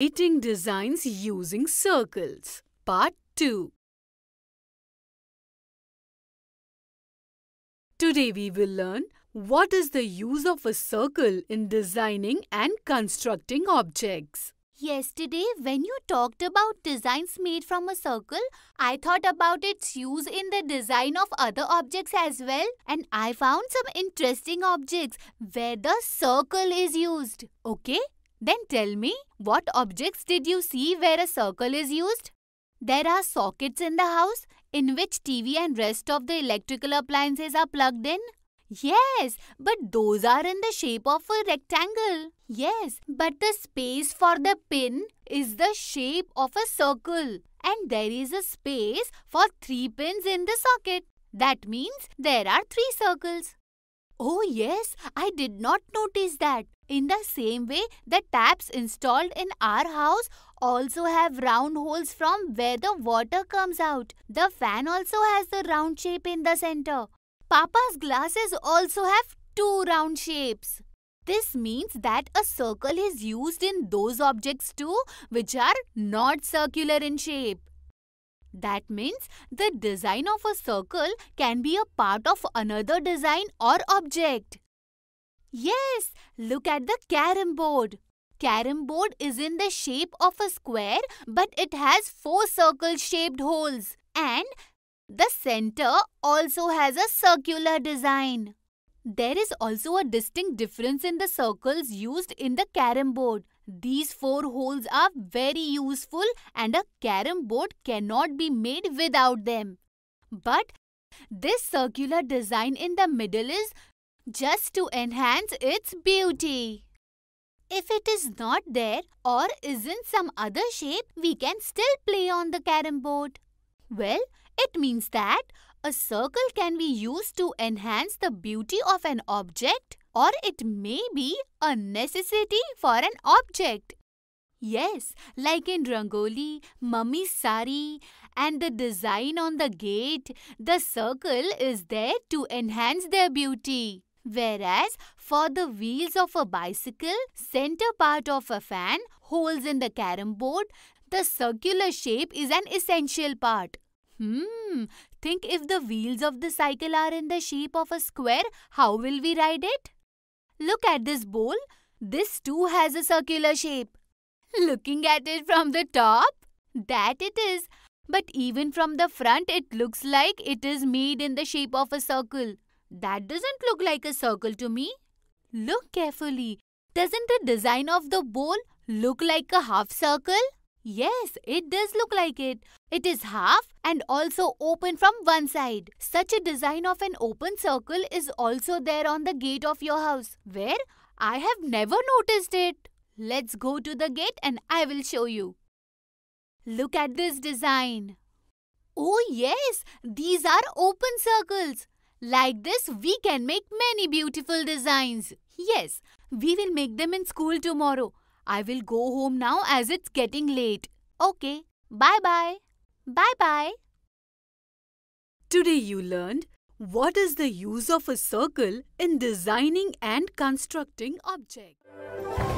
Eating designs using circles. Part 2 Today we will learn what is the use of a circle in designing and constructing objects. Yesterday when you talked about designs made from a circle, I thought about its use in the design of other objects as well and I found some interesting objects where the circle is used. Okay, then tell me, what objects did you see where a circle is used? There are sockets in the house in which TV and rest of the electrical appliances are plugged in. Yes, but those are in the shape of a rectangle. Yes, but the space for the pin is the shape of a circle. And there is a space for three pins in the socket. That means there are three circles. Oh yes, I did not notice that. In the same way, the taps installed in our house also have round holes from where the water comes out. The fan also has the round shape in the center. Papa's glasses also have two round shapes. This means that a circle is used in those objects too which are not circular in shape. That means the design of a circle can be a part of another design or object. Yes, look at the carom board. Carom board is in the shape of a square but it has four circle shaped holes and the center also has a circular design. There is also a distinct difference in the circles used in the carom board. These four holes are very useful and a carom board cannot be made without them. But this circular design in the middle is just to enhance its beauty. If it is not there or is in some other shape, we can still play on the carom board. Well, it means that a circle can be used to enhance the beauty of an object or it may be a necessity for an object. Yes, like in Rangoli, mummy sari and the design on the gate, the circle is there to enhance their beauty. Whereas for the wheels of a bicycle, center part of a fan, holes in the carom board, the circular shape is an essential part. Hmm, think if the wheels of the cycle are in the shape of a square, how will we ride it? Look at this bowl. This too has a circular shape. Looking at it from the top, that it is. But even from the front, it looks like it is made in the shape of a circle. That doesn't look like a circle to me. Look carefully. Doesn't the design of the bowl look like a half circle? Yes, it does look like it. It is half and also open from one side. Such a design of an open circle is also there on the gate of your house, where I have never noticed it. Let's go to the gate and I will show you. Look at this design. Oh yes, these are open circles. Like this, we can make many beautiful designs. Yes, we will make them in school tomorrow. I will go home now as it's getting late. Okay, bye-bye. Bye-bye. Today you learned what is the use of a circle in designing and constructing objects.